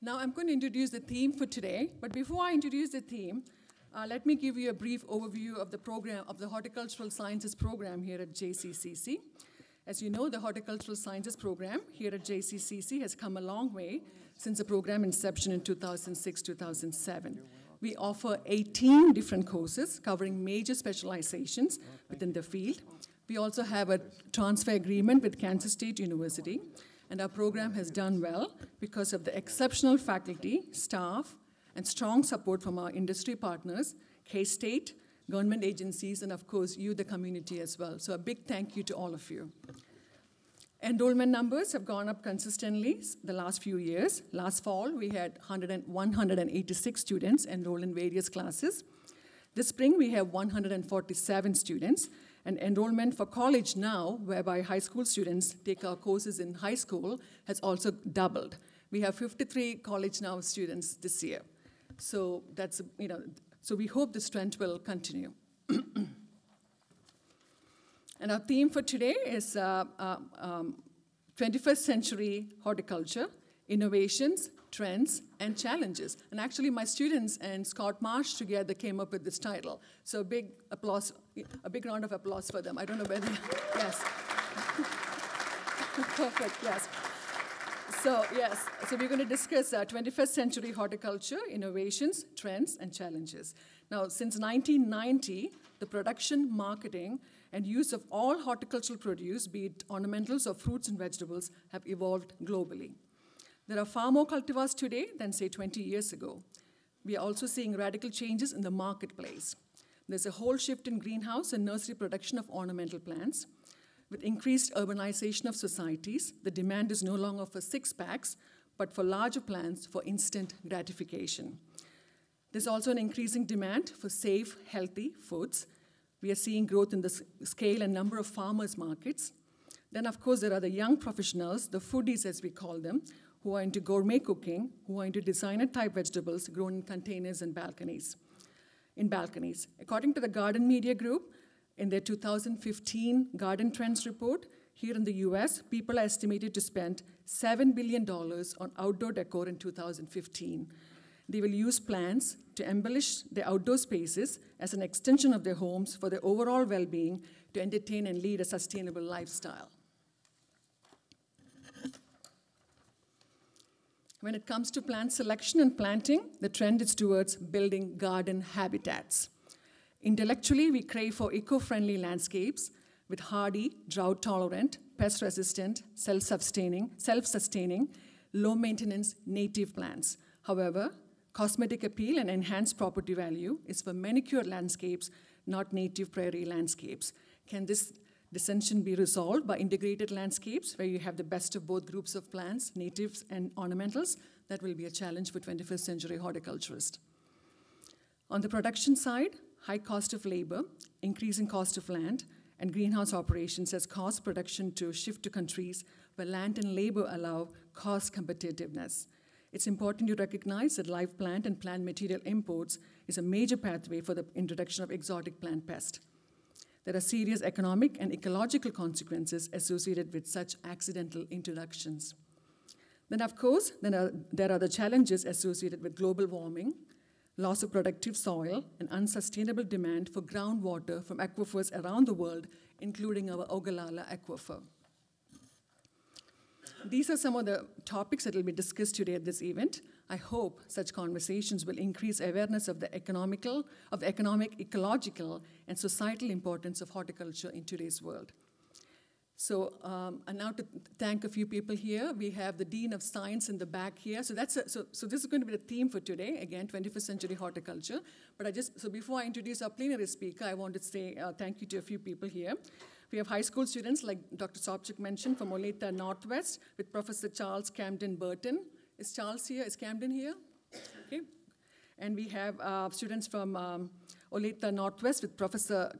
Now I'm going to introduce the theme for today, but before I introduce the theme, uh, let me give you a brief overview of the program of the Horticultural Sciences program here at JCCC. As you know, the Horticultural Sciences program here at JCCC has come a long way since the program inception in 2006-2007. We offer 18 different courses covering major specializations within the field. We also have a transfer agreement with Kansas State University and our program has done well because of the exceptional faculty, staff, and strong support from our industry partners, K-State, government agencies, and of course you, the community as well. So a big thank you to all of you. Enrollment numbers have gone up consistently the last few years. Last fall, we had 186 students enrolled in various classes. This spring, we have 147 students, and enrollment for college now, whereby high school students take our courses in high school, has also doubled. We have 53 college now students this year. So that's, you know, so we hope this trend will continue. and our theme for today is uh, uh, um, 21st century horticulture, innovations, trends, and challenges. And actually, my students and Scott Marsh together came up with this title. So, big applause a big round of applause for them. I don't know whether, yes. Perfect, yes. So, yes, so we're going to discuss uh, 21st century horticulture, innovations, trends, and challenges. Now, since 1990, the production, marketing, and use of all horticultural produce, be it ornamentals or fruits and vegetables, have evolved globally. There are far more cultivars today than, say, 20 years ago. We are also seeing radical changes in the marketplace. There's a whole shift in greenhouse and nursery production of ornamental plants. With increased urbanization of societies, the demand is no longer for six packs, but for larger plants for instant gratification. There's also an increasing demand for safe, healthy foods. We are seeing growth in the scale and number of farmers' markets. Then, of course, there are the young professionals, the foodies as we call them, who are into gourmet cooking, who are into designer type vegetables grown in containers and balconies in balconies. According to the Garden Media Group, in their 2015 Garden Trends report, here in the US, people are estimated to spend $7 billion on outdoor decor in 2015. They will use plants to embellish their outdoor spaces as an extension of their homes for their overall well being to entertain and lead a sustainable lifestyle. When it comes to plant selection and planting, the trend is towards building garden habitats. Intellectually, we crave for eco-friendly landscapes with hardy, drought-tolerant, pest-resistant, self-sustaining, self-sustaining, low-maintenance native plants. However, cosmetic appeal and enhanced property value is for manicured landscapes, not native prairie landscapes. Can this dissension be resolved by integrated landscapes where you have the best of both groups of plants, natives and ornamentals. That will be a challenge for 21st century horticulturists. On the production side, high cost of labor, increasing cost of land, and greenhouse operations has caused production to shift to countries where land and labor allow cost competitiveness. It's important to recognize that live plant and plant material imports is a major pathway for the introduction of exotic plant pests. There are serious economic and ecological consequences associated with such accidental introductions. Then, of course, then are, uh, there are the challenges associated with global warming, loss of productive soil, and unsustainable demand for groundwater from aquifers around the world, including our Ogallala aquifer. These are some of the topics that will be discussed today at this event. I hope such conversations will increase awareness of the economical, of economic, ecological, and societal importance of horticulture in today's world. So, um, and now to thank a few people here. We have the Dean of Science in the back here. So that's a, so. So this is going to be the theme for today. Again, 21st century horticulture. But I just so before I introduce our plenary speaker, I want to say uh, thank you to a few people here. We have high school students, like Dr. Sopchik mentioned, from Olathe Northwest with Professor Charles Camden Burton. Is Charles here? Is Camden here? Okay. And we have uh, students from um, Olathe Northwest with Professor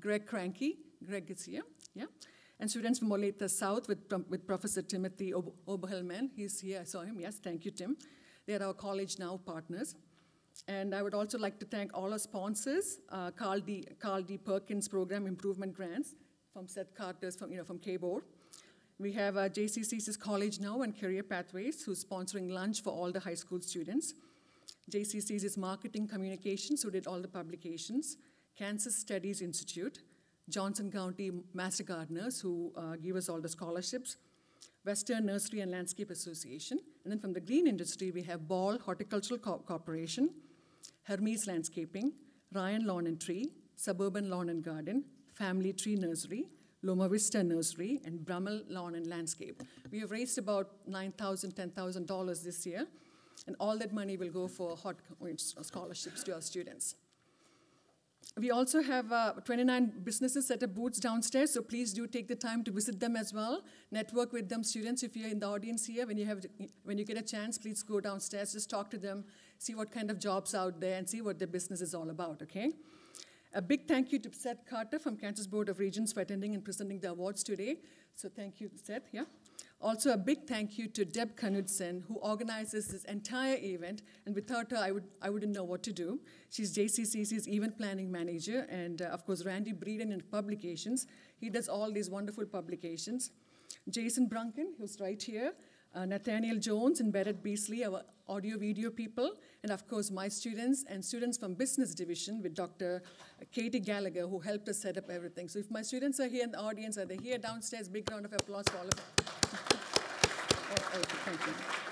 Greg Cranky. Greg is here, yeah. And students from Olathe South with, with Professor Timothy Ob Oberhelman. He's here, I saw him. Yes, thank you, Tim. They are our College Now partners. And I would also like to thank all our sponsors, uh, Carl, D, Carl D. Perkins Program Improvement Grants, from Seth Carter's, from, you know, from Board, We have uh, JCC's College Now and Career Pathways, who's sponsoring lunch for all the high school students. JCC's is Marketing Communications, who did all the publications. Kansas Studies Institute, Johnson County Master Gardeners, who uh, give us all the scholarships, Western Nursery and Landscape Association, and then from the green industry, we have Ball Horticultural Co Corporation, Hermes Landscaping, Ryan Lawn and Tree, Suburban Lawn and Garden, Family Tree Nursery, Loma Vista Nursery, and Brummel Lawn and Landscape. We have raised about $9,000, $10,000 this year, and all that money will go for hot uh, scholarships to our students. We also have uh, 29 businesses set up booths downstairs, so please do take the time to visit them as well. Network with them, students. If you're in the audience here, when you have when you get a chance, please go downstairs, just talk to them, see what kind of jobs out there, and see what their business is all about. Okay. A big thank you to Seth Carter from Kansas Board of Regents for attending and presenting the awards today. So thank you, Seth, yeah. Also a big thank you to Deb Knudsen, who organizes this entire event, and without her, I, would, I wouldn't know what to do. She's JCCC's event planning manager, and uh, of course, Randy Breeden in publications. He does all these wonderful publications. Jason Brunken, who's right here, uh, Nathaniel Jones and Barrett Beasley, our audio video people, and of course my students and students from business division with Dr. Katie Gallagher who helped us set up everything. So if my students are here in the audience, are they here downstairs? Big round of applause for all of them. oh, okay, thank you.